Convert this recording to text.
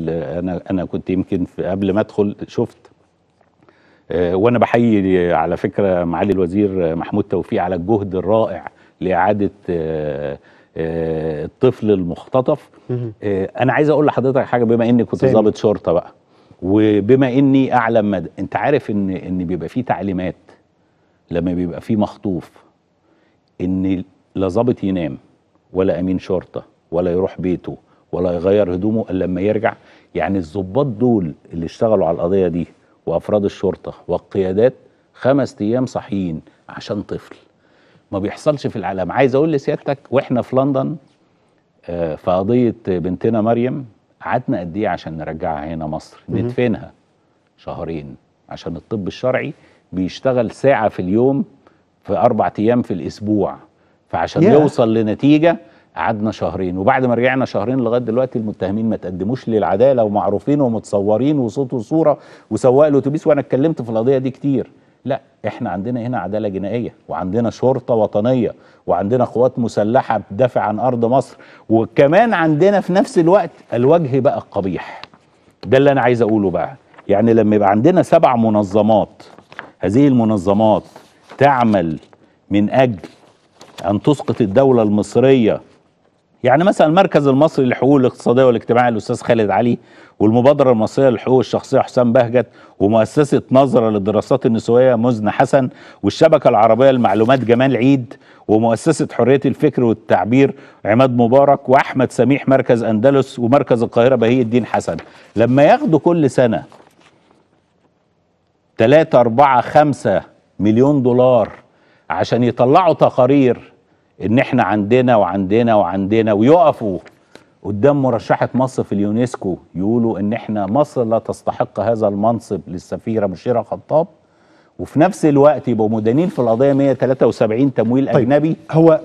انا انا كنت يمكن قبل ما ادخل شفت آه، وانا بحيي على فكره معالي الوزير محمود توفيق على الجهد الرائع لاعاده آه، آه، الطفل المختطف انا عايز اقول لحضرتك حاجه بما اني كنت ضابط شرطه بقى وبما اني اعلم مدى انت عارف ان ان بيبقى في تعليمات لما بيبقى في مخطوف ان لا ظابط ينام ولا امين شرطه ولا يروح بيته ولا يغير هدومه الا لما يرجع يعني الظباط دول اللي اشتغلوا على القضيه دي وافراد الشرطه والقيادات خمس ايام صاحيين عشان طفل ما بيحصلش في العالم عايز اقول لسيادتك واحنا في لندن آه، في قضيه بنتنا مريم قعدنا قد ايه عشان نرجعها هنا مصر ندفنها شهرين عشان الطب الشرعي بيشتغل ساعه في اليوم في اربع ايام في الاسبوع فعشان يوصل لنتيجه قعدنا شهرين وبعد ما رجعنا شهرين لغايه دلوقتي المتهمين ما تقدموش للعداله ومعروفين ومتصورين وصوت وصوره وسواق الاتوبيس وانا اتكلمت في القضيه دي كتير لا احنا عندنا هنا عداله جنائيه وعندنا شرطه وطنيه وعندنا قوات مسلحه بتدافع عن ارض مصر وكمان عندنا في نفس الوقت الوجه بقى القبيح ده اللي انا عايز اقوله بقى يعني لما يبقى عندنا سبع منظمات هذه المنظمات تعمل من اجل ان تسقط الدوله المصريه يعني مثلا المركز المصري للحقوق الاقتصاديه والاجتماعيه الاستاذ خالد علي والمبادره المصريه للحقوق الشخصيه حسام بهجت ومؤسسه نظره للدراسات النسويه مزن حسن والشبكه العربيه للمعلومات جمال عيد ومؤسسه حريه الفكر والتعبير عماد مبارك واحمد سميح مركز اندلس ومركز القاهره بهي الدين حسن لما ياخدوا كل سنه 3 4 5 مليون دولار عشان يطلعوا تقارير ان احنا عندنا وعندنا وعندنا ويقفوا قدام مرشحة مصر في اليونسكو يقولوا ان احنا مصر لا تستحق هذا المنصب للسفيرة مشيرة خطاب وفي نفس الوقت يبقوا مدانين في القضية 173 تمويل طيب أجنبي هو